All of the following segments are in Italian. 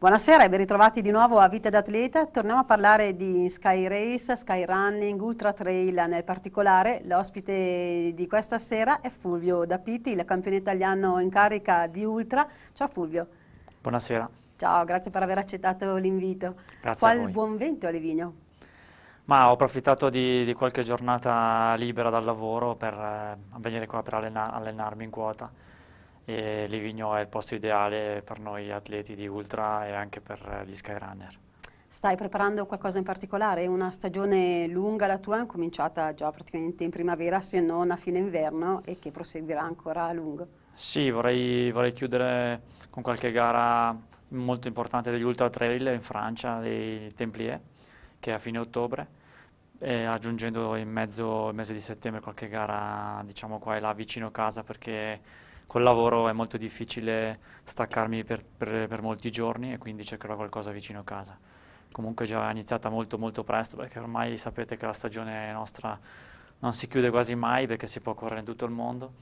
Buonasera e ben ritrovati di nuovo a Vita d'Atleta. Torniamo a parlare di Sky Race, Sky Running, Ultra Trail nel particolare. L'ospite di questa sera è Fulvio Dapiti, il campione italiano in carica di Ultra. Ciao Fulvio. Buonasera. Ciao, grazie per aver accettato l'invito. Grazie Qual buon vento a Livigno? Ma ho approfittato di, di, qualche giornata libera dal lavoro per eh, venire qua per allena allenarmi in quota e Livigno è il posto ideale per noi atleti di ultra e anche per gli skyrunner. Stai preparando qualcosa in particolare? Una stagione lunga la tua, cominciata già praticamente in primavera se non a fine inverno e che proseguirà ancora a lungo. Sì, vorrei, vorrei chiudere con qualche gara molto importante degli ultra trail in Francia, dei Templier, che è a fine ottobre aggiungendo in mezzo il mese di settembre qualche gara diciamo qua e là vicino casa perché col lavoro è molto difficile staccarmi per, per, per molti giorni e quindi cercherò qualcosa vicino a casa. Comunque già è iniziata molto molto presto perché ormai sapete che la stagione nostra non si chiude quasi mai perché si può correre in tutto il mondo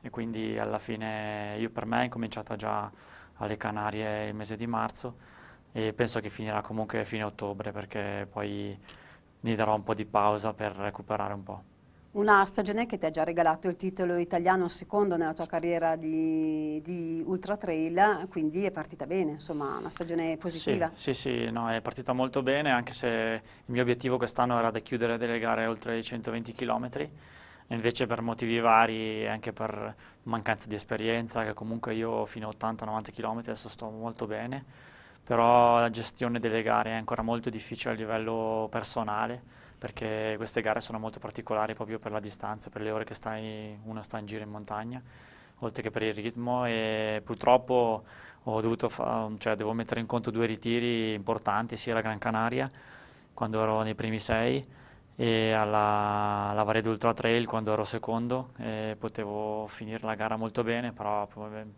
e quindi alla fine io per me è cominciata già alle Canarie il mese di marzo e penso che finirà comunque fine ottobre perché poi mi darò un po' di pausa per recuperare un po'. Una stagione che ti ha già regalato il titolo italiano secondo nella tua carriera di, di ultra trail, quindi è partita bene, insomma, una stagione positiva. Sì, sì, sì no, è partita molto bene, anche se il mio obiettivo quest'anno era di chiudere delle gare oltre i 120 km, invece per motivi vari, anche per mancanza di esperienza, che comunque io fino a 80-90 km adesso sto molto bene, però la gestione delle gare è ancora molto difficile a livello personale perché queste gare sono molto particolari proprio per la distanza, per le ore che stai, uno sta in giro in montagna, oltre che per il ritmo e purtroppo ho dovuto cioè, devo mettere in conto due ritiri importanti, sia la Gran Canaria, quando ero nei primi sei, e alla, alla Varedo Ultra Trail quando ero secondo potevo finire la gara molto bene, però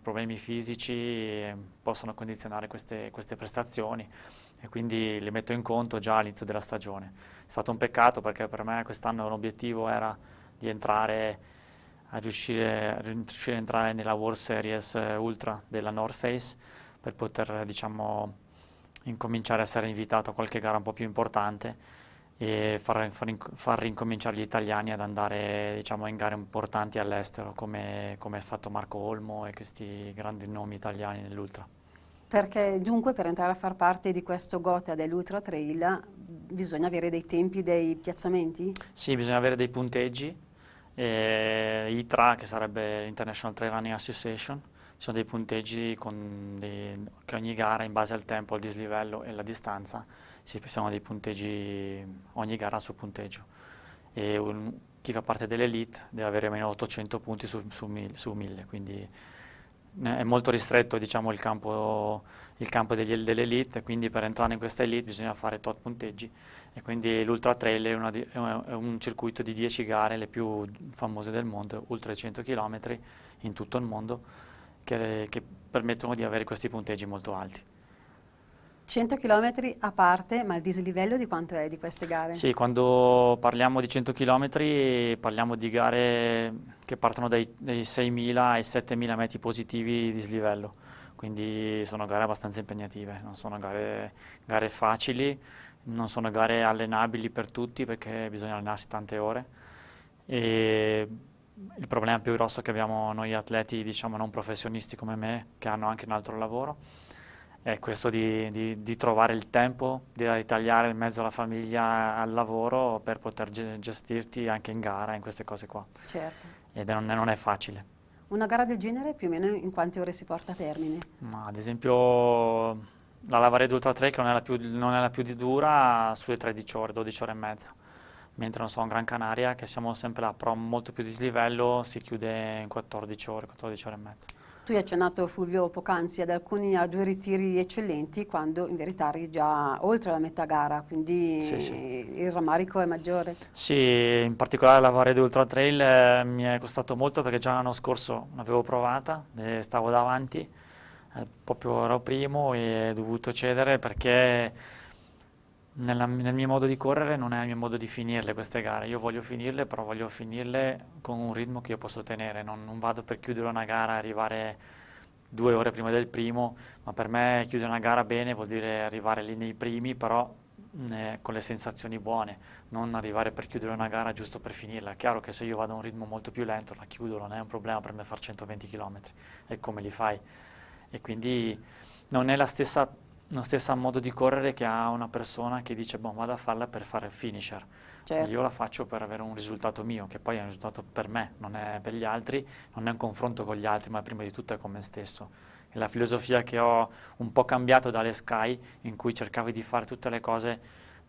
problemi fisici possono condizionare queste, queste prestazioni e quindi le metto in conto già all'inizio della stagione. È stato un peccato perché per me quest'anno l'obiettivo era di entrare riuscire, a riuscire a entrare nella World Series Ultra della North Face per poter diciamo incominciare a essere invitato a qualche gara un po' più importante e far, far, far, rincominciare gli italiani ad andare diciamo, in gare importanti all'estero, come, ha fatto Marco Olmo e questi grandi nomi italiani nell'Ultra. Perché dunque per entrare a far parte di questo gota dell'Ultra Trail bisogna avere dei tempi, dei piazzamenti? Sì, bisogna avere dei punteggi, eh, ITRA che sarebbe l'International Trail Running Association, sono dei punteggi dei, che ogni gara in base al tempo, al dislivello e alla distanza ci sono dei punteggi, ogni gara ha il punteggio e un, chi fa parte dell'elite deve avere meno 800 punti su, su, mil, su 1000 quindi è molto ristretto diciamo, il campo, il campo dell'elite quindi per entrare in questa elite bisogna fare tot punteggi e quindi l'Ultra Trail è, una, è, un circuito di 10 gare le più famose del mondo, oltre 100 km in tutto il mondo che, che permettono di avere questi punteggi molto alti. 100 km a parte, ma il dislivello di quanto è di queste gare? Sì, quando parliamo di 100 km parliamo di gare che partono dai, dai 6.000 ai 7.000 metri positivi di dislivello, quindi sono gare abbastanza impegnative, non sono gare, gare facili, non sono gare allenabili per tutti perché bisogna allenarsi tante ore. E il problema più grosso che abbiamo noi atleti, diciamo non professionisti come me, che hanno anche un altro lavoro, è questo di, di, di trovare il tempo, di ritagliare in mezzo alla famiglia, al lavoro, per poter gestirti anche in gara, in queste cose qua. Certo. Ed non è, non è facile. Una gara del genere più o meno in quante ore si porta a termine? Ma ad esempio la Lavaredo Ultra 3 che non è la più, non è la più di dura, sulle 13 ore, 12 ore e mezza mentre non so, in Gran Canaria, che siamo sempre là, però molto più dislivello, si chiude in 14 ore, 14 ore e mezza. Tu hai accennato Fulvio poc'anzi ad alcuni a due ritiri eccellenti quando in verità eri già oltre la metà gara, quindi sì, sì. il rammarico è maggiore. Sì, in particolare la Varede Ultra Trail eh, mi è costato molto perché già l'anno scorso l'avevo provata, eh, stavo davanti, eh, proprio ero primo e ho dovuto cedere perché nella, nel mio modo di correre non è il mio modo di finirle queste gare, io voglio finirle però voglio finirle con un ritmo che io posso tenere, non, non vado per chiudere una gara e arrivare due ore prima del primo, ma per me chiudere una gara bene vuol dire arrivare lì nei primi però eh, con le sensazioni buone, non arrivare per chiudere una gara giusto per finirla. È chiaro che se io vado a un ritmo molto più lento la chiudo, non è un problema per me fare 120 km, E come li fai. E quindi non è la stessa lo stesso modo di correre che ha una persona che dice boh vado a farla per fare il finisher certo. io la faccio per avere un risultato mio che poi è un risultato per me non è per gli altri non è un confronto con gli altri ma prima di tutto è con me stesso e la filosofia che ho un po' cambiato dalle Sky in cui cercavo di fare tutte le cose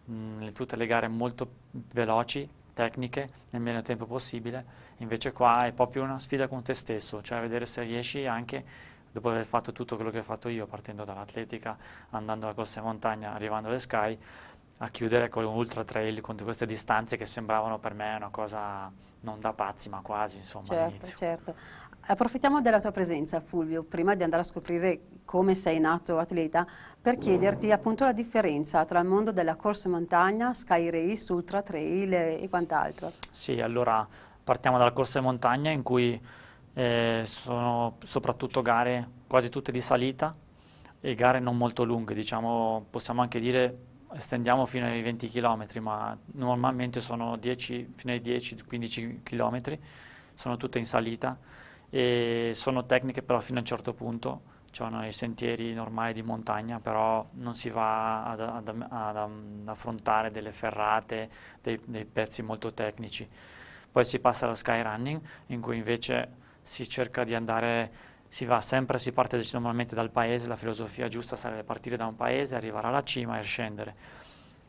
mh, tutte le gare molto veloci tecniche nel meno tempo possibile invece qua è proprio una sfida con te stesso cioè vedere se riesci anche dopo aver fatto tutto quello che ho fatto io, partendo dall'atletica, andando alla corsa in montagna, arrivando alle Sky, a chiudere con un ultra trail contro queste distanze che sembravano per me una cosa non da pazzi, ma quasi, insomma, certo, all'inizio. Certo. Approfittiamo della tua presenza, Fulvio, prima di andare a scoprire come sei nato atleta, per chiederti appunto la differenza tra il mondo della corsa in montagna, sky race, ultra trail e quant'altro. Sì, allora partiamo dalla corsa in montagna in cui eh, sono soprattutto gare quasi tutte di salita e gare non molto lunghe, diciamo, possiamo anche dire estendiamo fino ai 20 km, ma normalmente sono 10, fino ai 10-15 km, sono tutte in salita e sono tecniche però fino a un certo punto, sono i sentieri normali di montagna, però non si va ad, ad, ad, ad affrontare delle ferrate, dei, dei, pezzi molto tecnici. Poi si passa alla skyrunning, in cui invece si cerca di andare, si va sempre, si parte normalmente dal paese, la filosofia giusta sarebbe partire da un paese, arrivare alla cima e scendere.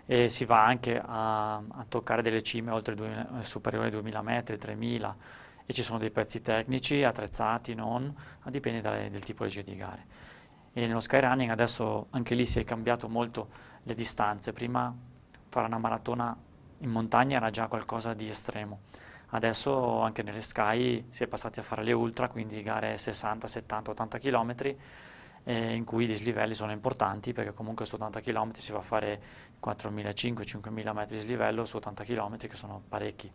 E si va anche a, a toccare delle cime oltre 2000, eh, superiori ai 2000 metri, 3000, e ci sono dei pezzi tecnici, attrezzati, non, ma dipende dalle, di tipologia di gare. E nello skyrunning adesso anche lì si è cambiato molto le distanze, prima fare una maratona in montagna era già qualcosa di estremo, adesso anche nelle Sky si è passati a fare le ultra, quindi gare 60, 70, 80 km eh, in cui i dislivelli sono importanti perché comunque su 80 km si va a fare 4.500-5.000 metri di dislivello su 80 km che sono parecchi.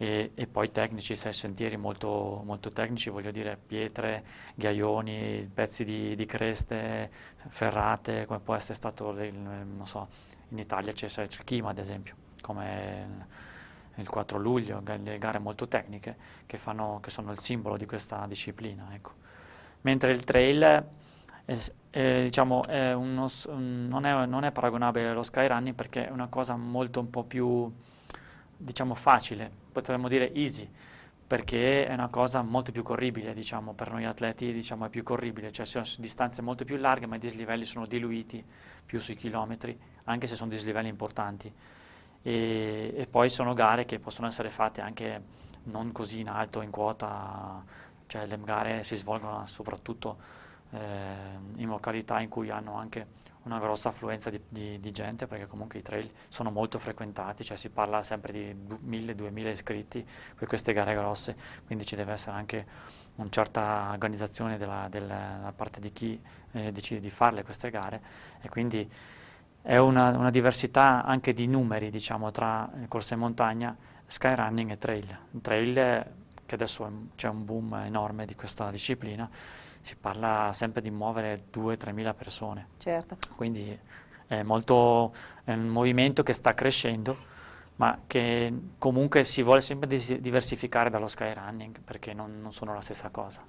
E, e, poi tecnici, sentieri molto, molto, tecnici, voglio dire pietre, ghiaioni, pezzi di, di creste, ferrate, come può essere stato, il, non so, in Italia c'è il Chima ad esempio, come il 4 luglio, le gare molto tecniche che, fanno, che sono il simbolo di questa disciplina. Ecco. Mentre il trail è, è, diciamo, è uno, non, non, è, paragonabile allo skyrunning perché è una cosa molto un po' più diciamo, facile, potremmo dire easy perché è una cosa molto più corribile, diciamo, per noi atleti diciamo, è più corribile, cioè sono distanze molto più larghe ma i dislivelli sono diluiti più sui chilometri, anche se sono dislivelli importanti e, e, poi sono gare che possono essere fatte anche non così in alto, in quota, cioè le gare si svolgono soprattutto eh, in località in cui hanno anche una grossa affluenza di, di, di, gente perché comunque i trail sono molto frequentati, cioè si parla sempre di 1000-2000 iscritti per queste gare grosse, quindi ci deve essere anche una certa organizzazione da parte di chi eh, decide di farle queste gare e quindi è una, una, diversità anche di numeri, diciamo, tra corsa in montagna, skyrunning e trail. Trail che adesso c'è un boom enorme di questa disciplina, si parla sempre di muovere 2-3 mila persone. Certo. Quindi è, molto, è un movimento che sta crescendo, ma che comunque si vuole sempre diversificare dallo skyrunning, perché non, non sono la stessa cosa.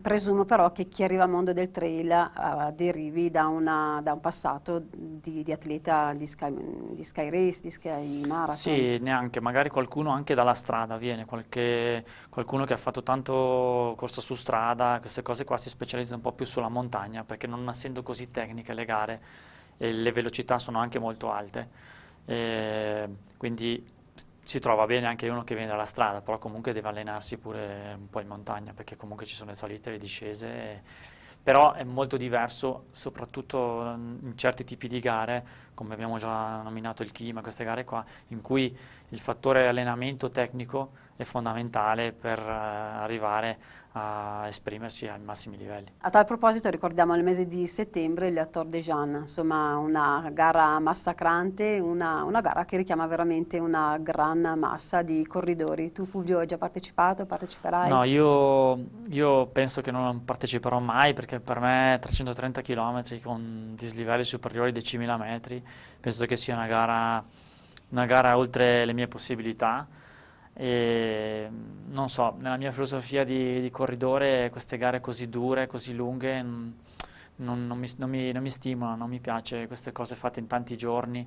Presumo però che chi arriva al mondo del trail uh, derivi da, una, da, un passato di, di atleta di sky, di sky, race, di sky marathon. Sì, neanche, magari qualcuno anche dalla strada viene, qualche, qualcuno che ha fatto tanto corsa su strada, queste cose qua si specializza un po' più sulla montagna perché non essendo così tecniche le gare, eh, le velocità sono anche molto alte, eh, quindi si trova bene anche uno che viene dalla strada, però comunque deve allenarsi pure un po' in montagna, perché comunque ci sono le salite, e le discese, però è molto diverso, soprattutto in certi tipi di gare, come abbiamo già nominato il Kima, queste gare qua, in cui il fattore allenamento tecnico è fondamentale per eh, arrivare a esprimersi ai massimi livelli. A tal proposito ricordiamo nel mese di settembre il Tour de Jeanne, insomma una gara massacrante, una, una, gara che richiama veramente una gran massa di corridori. Tu Fulvio hai già partecipato, parteciperai? No, io, io penso che non parteciperò mai perché per me 330 km con dislivelli superiori ai 10.000 metri penso che sia una gara, una gara oltre le mie possibilità e, mm, non so, nella mia filosofia di, di, corridore queste gare così dure, così lunghe, mm, non, non, mi, non, mi, non mi, stimolano, non mi piace queste cose fatte in tanti giorni.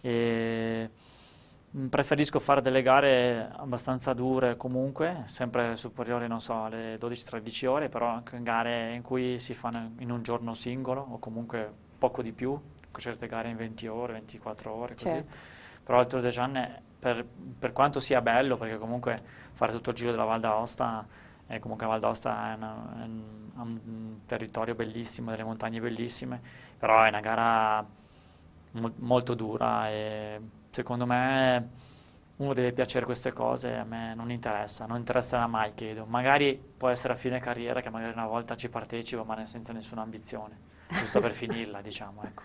E, mm, preferisco fare delle gare abbastanza dure comunque, sempre superiori, non so, alle 12-13 ore, però anche gare in cui si fanno in un giorno singolo o comunque poco di più, certe gare in 20 ore, 24 ore, così. Certo. Però il Tour de Jeanne per, per, quanto sia bello, perché comunque fare tutto il giro della Val d'Aosta, eh, comunque la Val d'Aosta è, una, è un, un, territorio bellissimo, delle montagne bellissime, però è una gara mo molto dura e secondo me uno deve piacere queste cose, a me non interessa, non interesserà mai, chiedo. Magari può essere a fine carriera che magari una volta ci partecipo, ma senza nessuna ambizione, giusto per finirla, diciamo, ecco.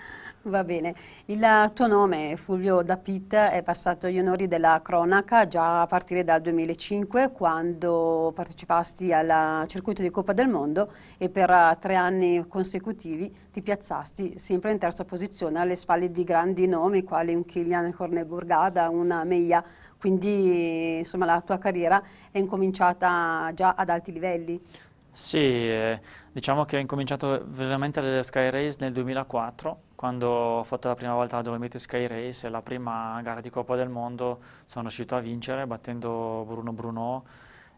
Va bene, il eh, tuo nome Fulvio Dapit è passato agli onori della cronaca già a partire dal 2005 quando partecipasti al eh, circuito di Coppa del Mondo e per eh, tre anni consecutivi ti piazzasti sempre in terza posizione alle spalle di grandi nomi quali un Kilian Horneburgada, una Meia, quindi insomma la tua carriera è incominciata già ad alti livelli. Sì, eh, diciamo che ho incominciato veramente le Sky Race nel 2004 quando ho fatto la prima volta la Dolomite Sky Race, la prima gara di Coppa del Mondo, sono riuscito a vincere battendo Bruno Bruno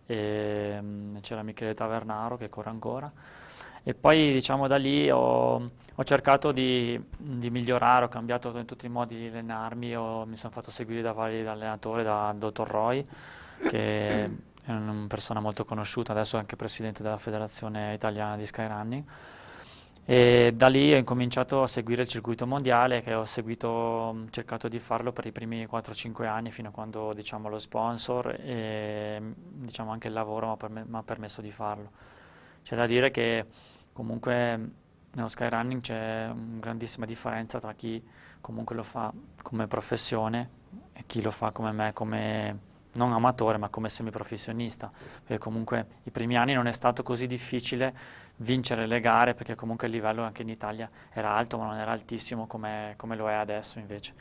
e mm, c'era Michele Tavernaro che corre ancora. E poi diciamo da lì ho, ho cercato di, di, migliorare, ho cambiato in tutti i modi di allenarmi, ho, mi sono fatto seguire da vari allenatori, da dottor Roy, che è una persona molto conosciuta, adesso è anche presidente della federazione italiana di Skyrunning. E da lì ho incominciato a seguire il circuito mondiale che ho seguito, cercato di farlo per i primi 4-5 anni fino a quando diciamo, lo sponsor e diciamo, anche il lavoro mi ha permesso di farlo. C'è da dire che comunque nello skyrunning c'è una grandissima differenza tra chi comunque lo fa come professione e chi lo fa come me, come non amatore ma come semiprofessionista, perché comunque i primi anni non è stato così difficile vincere le gare perché comunque il livello anche in Italia era alto ma non era altissimo come, come lo è adesso invece.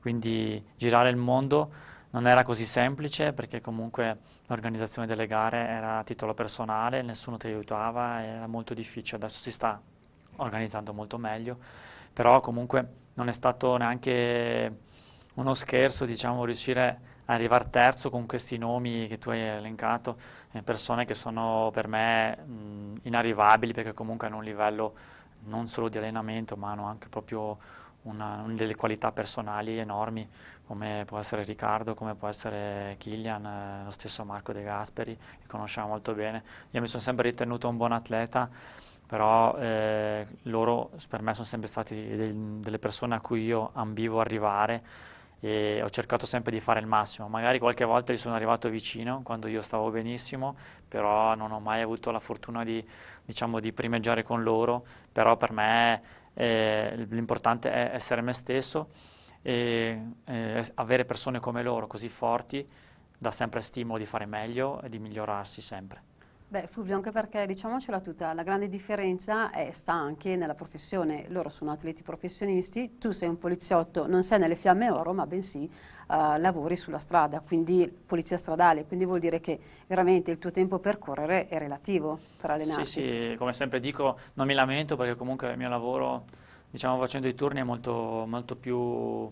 Quindi girare il mondo non era così semplice perché comunque l'organizzazione delle gare era a titolo personale, nessuno ti aiutava, era molto difficile, adesso si sta organizzando molto meglio, però comunque non è stato neanche uno scherzo diciamo riuscire arrivare terzo con questi nomi che tu hai elencato, eh, persone che sono per me mh, inarrivabili perché comunque hanno un livello non solo di allenamento ma hanno anche proprio una, una delle qualità personali enormi come può essere Riccardo, come può essere Killian, eh, lo stesso Marco De Gasperi che conosciamo molto bene. Io mi sono sempre ritenuto un buon atleta però eh, loro per me sono sempre stati del, delle persone a cui io ambivo arrivare e ho cercato sempre di fare il massimo, magari qualche volta gli sono arrivato vicino quando io stavo benissimo, però non ho mai avuto la fortuna di, diciamo, di primeggiare con loro, però per me eh, l'importante è essere me stesso e eh, avere persone come loro, così forti, dà sempre stimolo di fare meglio e di migliorarsi sempre. Beh, Fulvio, anche perché diciamocela tutta, la grande differenza è, sta anche nella professione. Loro sono atleti professionisti, tu sei un poliziotto, non sei nelle fiamme oro, ma bensì uh, lavori sulla strada, quindi polizia stradale, quindi vuol dire che veramente il tuo tempo per correre è relativo per allenarti. Sì, sì, come sempre dico, non mi lamento perché comunque il mio lavoro, diciamo facendo i turni, è molto, molto più, mh,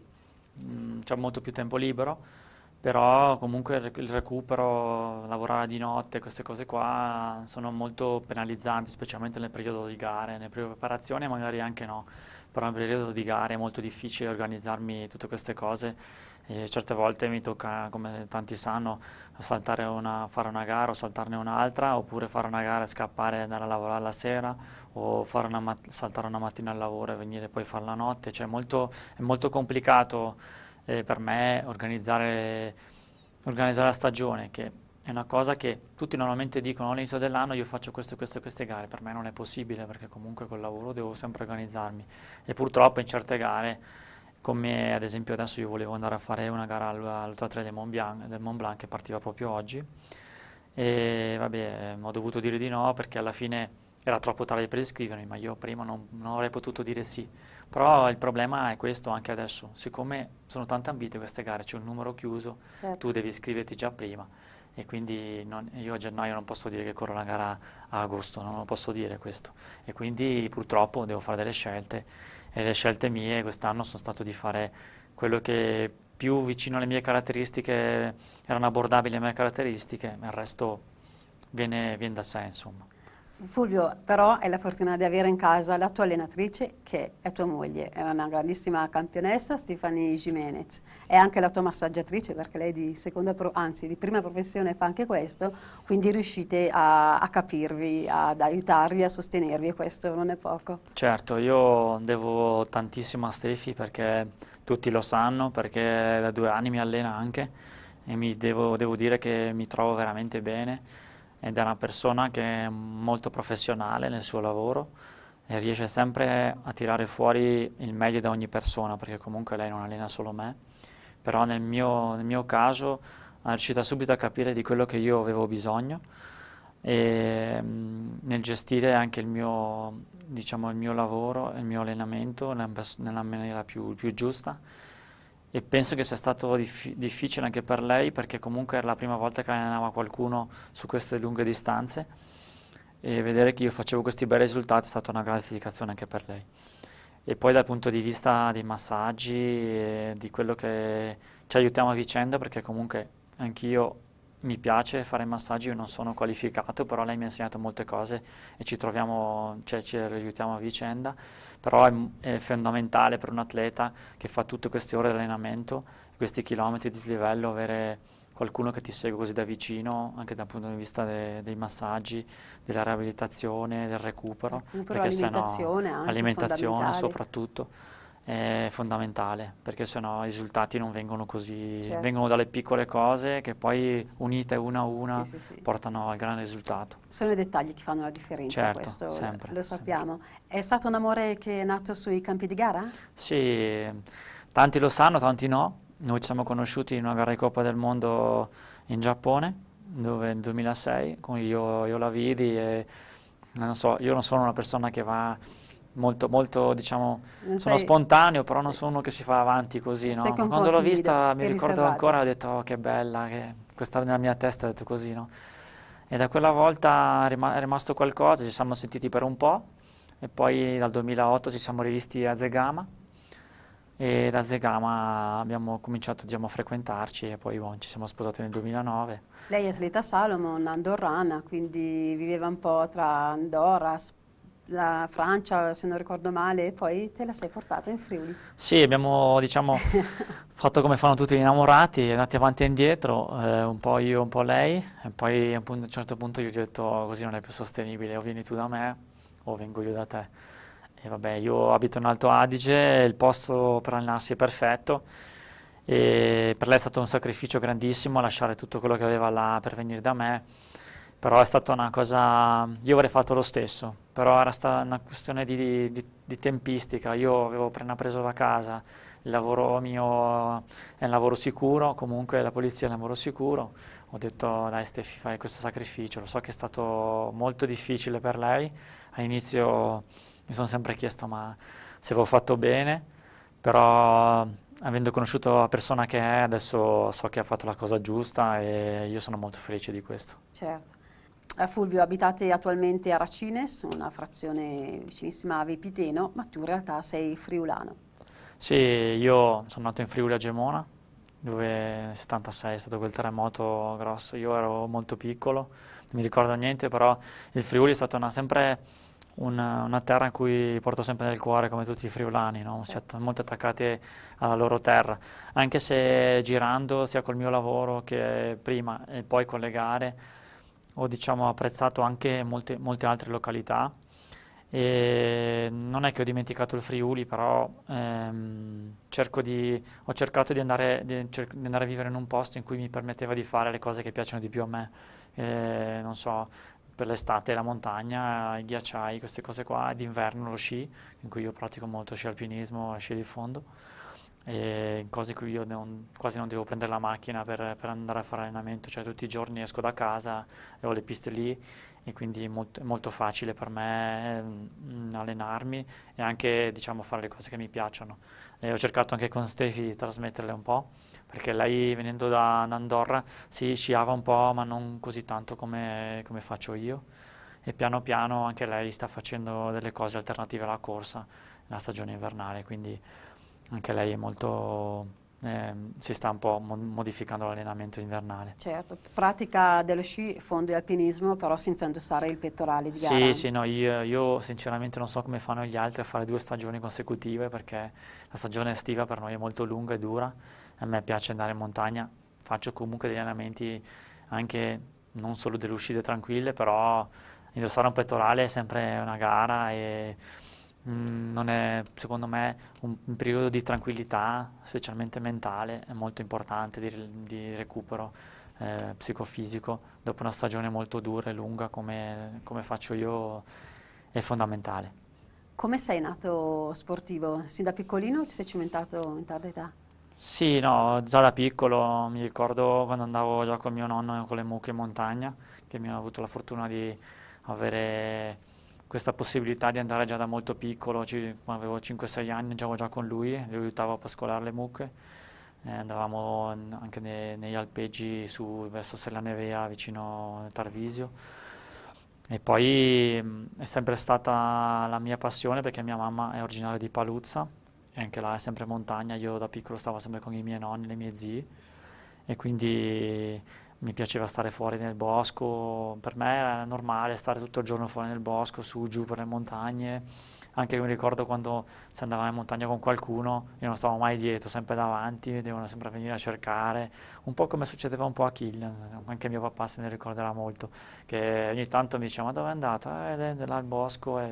mm, cioè molto più tempo libero però comunque il, recupero, lavorare di notte, queste cose qua sono molto penalizzanti, specialmente nel periodo di gare, nelle prime preparazioni magari anche no, però nel periodo di gare è molto difficile organizzarmi tutte queste cose e certe volte mi tocca, come tanti sanno, saltare una, fare una gara o saltarne un'altra, oppure fare una gara e scappare e andare a lavorare la sera, o una saltare una mattina al lavoro e venire poi a fare la notte, cioè molto, è molto complicato eh, per me organizzare, organizzare, la stagione, che è una cosa che tutti normalmente dicono all'inizio dell'anno io faccio queste, queste, e queste gare, per me non è possibile perché comunque col lavoro devo sempre organizzarmi e purtroppo in certe gare come ad esempio adesso io volevo andare a fare una gara all'Ultra 3 del Mont, Blanc, del Mont Blanc che partiva proprio oggi e vabbè ehm, ho dovuto dire di no perché alla fine era troppo tardi per iscrivermi ma io prima non, non avrei potuto dire sì però il problema è questo anche adesso, siccome sono tante ambite queste gare, c'è un numero chiuso, certo. tu devi iscriverti già prima e quindi non, io a gennaio non posso dire che corro la gara a agosto, non lo posso dire questo e quindi purtroppo devo fare delle scelte e le scelte mie quest'anno sono state di fare quello che più vicino alle mie caratteristiche erano abbordabili alle mie caratteristiche, il resto viene, viene da sé insomma. Fulvio, però hai la fortuna di avere in casa la tua allenatrice che è tua moglie, è una grandissima campionessa, Stefani Jimenez, è anche la tua massaggiatrice perché lei di seconda, anzi di prima professione fa anche questo, quindi riuscite a, a capirvi, ad aiutarvi, a sostenervi e questo non è poco. Certo, io devo tantissimo a Stefi perché tutti lo sanno, perché da due anni mi allena anche e devo, devo dire che mi trovo veramente bene ed è una persona che è molto professionale nel suo lavoro e riesce sempre a tirare fuori il meglio da ogni persona, perché comunque lei non allena solo me, però nel mio, nel mio caso è riuscita subito a capire di quello che io avevo bisogno e nel gestire anche il mio, diciamo, il mio lavoro, il mio allenamento nella, nella maniera più, più giusta e penso che sia stato dif difficile anche per lei perché comunque era la prima volta che allenava qualcuno su queste lunghe distanze e vedere che io facevo questi bei risultati è stata una gratificazione anche per lei. E poi dal punto di vista dei massaggi, e di quello che ci aiutiamo a vicenda, perché comunque anch'io mi piace fare massaggi, io non sono qualificato, però lei mi ha insegnato molte cose e ci troviamo, cioè ci aiutiamo a vicenda, però è, è fondamentale per un atleta che fa tutte queste ore di allenamento, questi chilometri di slivello, avere qualcuno che ti segue così da vicino, anche dal punto di vista de dei massaggi, della riabilitazione, del recupero, recupero perché sennò alimentazione, alimentazione soprattutto è fondamentale perché sennò i risultati non vengono così, certo. vengono dalle piccole cose che poi unite una a una sì, sì, sì. portano al grande risultato. Sono i dettagli che fanno la differenza, certo, questo sempre, lo sappiamo. Sempre. È stato un amore che è nato sui campi di gara? Sì, tanti lo sanno, tanti no. Noi ci siamo conosciuti in una gara di Coppa del Mondo in Giappone dove nel 2006 io, io la vidi e non so, io non sono una persona che va molto, molto diciamo, sei, sono spontaneo, però non sono uno che si fa avanti così, no? Quando l'ho vista mi ricordo riservata. ancora, ho detto oh, che bella, che questa nella mia testa ho detto così, no? E da quella volta è rimasto qualcosa, ci siamo sentiti per un po' e poi dal 2008 ci siamo rivisti a Zegama e da Zegama abbiamo cominciato diciamo, a frequentarci e poi bon, ci siamo sposati nel 2009. Lei è atleta Salomon, andorrana, quindi viveva un po' tra Andorra, Spagna la Francia, se non ricordo male, e poi te la sei portata in Friuli. Sì, abbiamo diciamo, fatto come fanno tutti gli innamorati, andati avanti e indietro, eh, un po' io, un po' lei, e poi a un certo punto io gli ho detto così non è più sostenibile, o vieni tu da me o vengo io da te. E vabbè, io abito in Alto Adige, il posto per allenarsi è perfetto, e per lei è stato un sacrificio grandissimo lasciare tutto quello che aveva là per venire da me però è stata una cosa, io avrei fatto lo stesso, però era stata una questione di, di, di tempistica, io avevo appena preso la casa, il lavoro mio è un lavoro sicuro, comunque la polizia è un lavoro sicuro, ho detto dai Steffi fai questo sacrificio, lo so che è stato molto difficile per lei, all'inizio mi sono sempre chiesto ma se avevo fatto bene, però avendo conosciuto la persona che è adesso so che ha fatto la cosa giusta e io sono molto felice di questo. Certo. Fulvio, abitate attualmente a Racines, una frazione vicinissima a Vipiteno, ma tu in realtà sei friulano. Sì, io sono nato in Friuli a Gemona, dove nel 76 è stato quel terremoto grosso, io ero molto piccolo, non mi ricordo niente, però il Friuli è stata una, sempre una, una, terra in cui porto sempre nel cuore, come tutti i friulani, no? si att certo. molto attaccati alla loro terra, anche se girando sia col mio lavoro che prima e poi con le gare, ho diciamo, apprezzato anche molte, molte altre località. E non è che ho dimenticato il Friuli, però ehm, di, ho cercato di andare, di, cer di andare, a vivere in un posto in cui mi permetteva di fare le cose che piacciono di più a me. Eh, non so, per l'estate la montagna, i ghiacciai, queste cose qua, ed inverno lo sci, in cui io pratico molto sci alpinismo, sci di fondo e cose in cui io non, quasi non devo prendere la macchina per, per, andare a fare allenamento, cioè tutti i giorni esco da casa e ho le piste lì e quindi è molto, molto facile per me mh, mm, allenarmi e anche diciamo, fare le cose che mi piacciono. E ho cercato anche con Stefi di trasmetterle un po', perché lei venendo da Andorra si sciava un po', ma non così tanto come, come faccio io e piano piano anche lei sta facendo delle cose alternative alla corsa nella stagione invernale, quindi anche lei è molto... Eh, si sta un po' modificando l'allenamento invernale. Certo, pratica dello sci, fondo e alpinismo, però senza indossare il pettorale di sì, gara. Sì, sì, no, io, io, sinceramente non so come fanno gli altri a fare due stagioni consecutive perché la stagione estiva per noi è molto lunga e dura, a me piace andare in montagna, faccio comunque degli allenamenti anche non solo delle uscite tranquille, però indossare un pettorale è sempre una gara e Mm, non è, secondo me, un, un, periodo di tranquillità, specialmente mentale, è molto importante di, di recupero eh, psicofisico dopo una stagione molto dura e lunga come, come faccio io è fondamentale. Come sei nato sportivo? Sin da piccolino o ti sei cimentato in tarda età? Sì, no, già da piccolo mi ricordo quando andavo già con mio nonno con le mucche in montagna, che mi ha avuto la fortuna di avere questa possibilità di andare già da molto piccolo, quando avevo 5-6 anni andavo già con lui, lui aiutava a pascolare le mucche, eh, andavamo anche nei, negli alpeggi su, verso Nevea, vicino Tarvisio e poi mh, è sempre stata la mia passione perché mia mamma è originaria di Paluzza e anche là è sempre montagna, io da piccolo stavo sempre con i miei nonni, le mie zie. e quindi mi piaceva stare fuori nel bosco, per me era normale stare tutto il giorno fuori nel bosco, su, giù per le montagne, anche mi ricordo quando si andava in montagna con qualcuno, io non stavo mai dietro, sempre davanti, mi sempre venire a cercare, un po' come succedeva un po' a Killian, anche mio papà se ne ricorderà molto, che ogni tanto mi diceva ma dove è andato? Eh, là al bosco e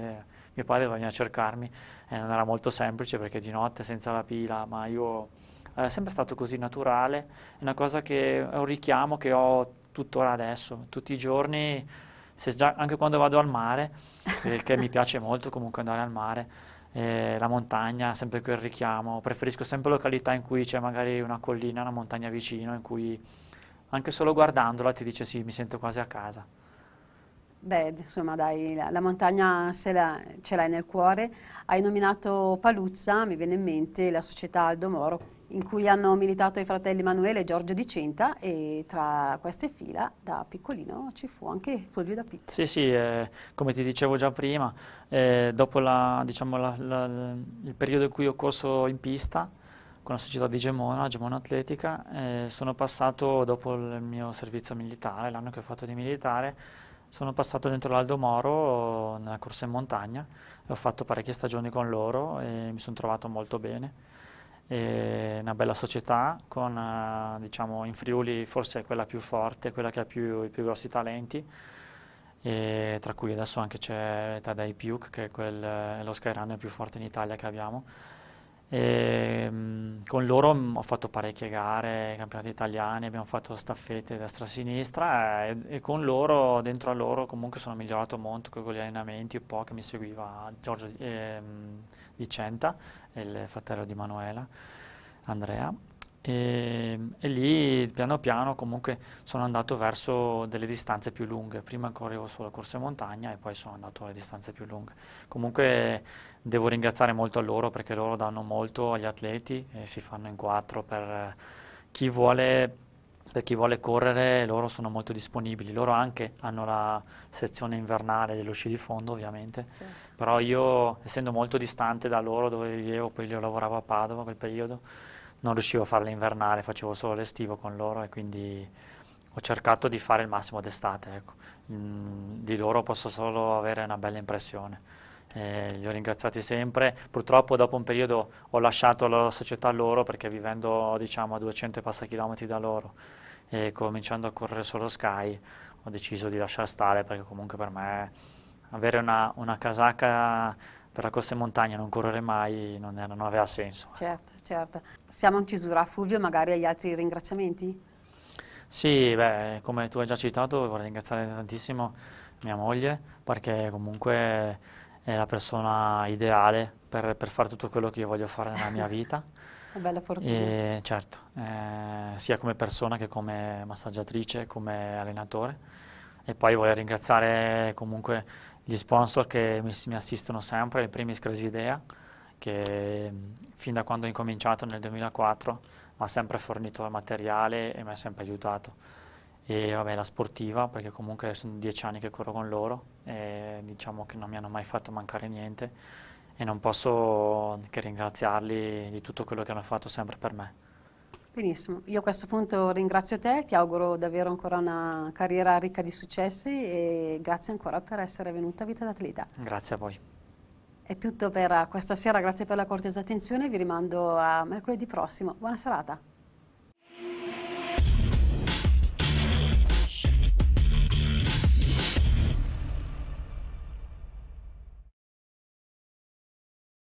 mio padre veniva a cercarmi e non era molto semplice perché di notte senza la pila, ma io è sempre stato così naturale, è una cosa che è un richiamo che ho tuttora adesso, tutti i giorni, già, anche quando vado al mare, perché mi piace molto comunque andare al mare, eh, la montagna, sempre quel richiamo, preferisco sempre località in cui c'è magari una collina, una montagna vicino, in cui anche solo guardandola ti dice sì, mi sento quasi a casa. Beh, insomma, dai, la, la montagna la, ce l'hai nel cuore. Hai nominato Paluzza, mi viene in mente la società Aldo Moro in cui hanno militato i fratelli Emanuele e Giorgio Di Centa e tra queste fila da piccolino ci fu anche Fulvio da Pitto. Sì, sì, eh, come ti dicevo già prima, eh, dopo la, diciamo, la, la, il periodo in cui ho corso in pista con la società di Gemona, Gemona Atletica, eh, sono passato dopo il mio servizio militare, l'anno che ho fatto di militare, sono passato dentro l'Aldo Moro nella corsa in montagna, e ho fatto parecchie stagioni con loro e mi sono trovato molto bene è una bella società con, eh, diciamo, in Friuli forse quella più forte, quella che ha più, i più grossi talenti, tra cui adesso anche c'è Tadei Piuk, che è, quel, eh, è lo skyrunner più forte in Italia che abbiamo. Ehm, con loro mm, ho fatto parecchie gare, campionati italiani, abbiamo fatto staffette destra-sinistra eh, e, e, con loro, dentro a loro, comunque sono migliorato molto con gli allenamenti, un po' che mi seguiva Giorgio eh, Vicenta, il fratello di Manuela, Andrea e, ehm, e, lì piano piano comunque sono andato verso delle distanze più lunghe, prima correvo solo corse montagna e poi sono andato alle distanze più lunghe. Comunque devo ringraziare molto a loro perché loro danno molto agli atleti e si fanno in quattro per eh, chi vuole per chi vuole correre loro sono molto disponibili, loro anche hanno la sezione invernale dello sci di fondo ovviamente, certo. però io essendo molto distante da loro dove vivevo, poi io lavoravo a Padova quel periodo, non riuscivo a fare invernale, facevo solo l'estivo con loro e quindi ho cercato di fare il massimo d'estate. Ecco. Mm, di loro posso solo avere una bella impressione. Eh, li ho ringraziati sempre. Purtroppo dopo un periodo ho lasciato la società loro perché vivendo diciamo, a 200 e passa chilometri da loro e cominciando a correre solo Sky ho deciso di lasciare stare perché comunque per me avere una, una casacca per la corsa in montagna e non correre mai non, era, non aveva senso. Certo certo. Siamo in chiusura. Fulvio, magari agli altri ringraziamenti? Sì, beh, come tu hai già citato, vorrei ringraziare tantissimo mia moglie, perché comunque è la persona ideale per, per fare tutto quello che io voglio fare nella mia vita. Una bella fortuna. E, certo, eh, sia come persona che come massaggiatrice, come allenatore. E poi voglio ringraziare comunque gli sponsor che mi, mi assistono sempre, il primis Cresidea, che mm, fin da quando ho incominciato nel 2004 mi ha sempre fornito materiale e mi ha sempre aiutato. E vabbè, la sportiva, perché comunque sono dieci anni che corro con loro e diciamo che non mi hanno mai fatto mancare niente e non posso che ringraziarli di tutto quello che hanno fatto sempre per me. Benissimo, io a questo punto ringrazio te, ti auguro davvero ancora una carriera ricca di successi e grazie ancora per essere venuta a Vita d'Atleta. Grazie a voi. È tutto per questa sera, grazie per la cortesa attenzione, vi rimando a mercoledì prossimo. Buona serata.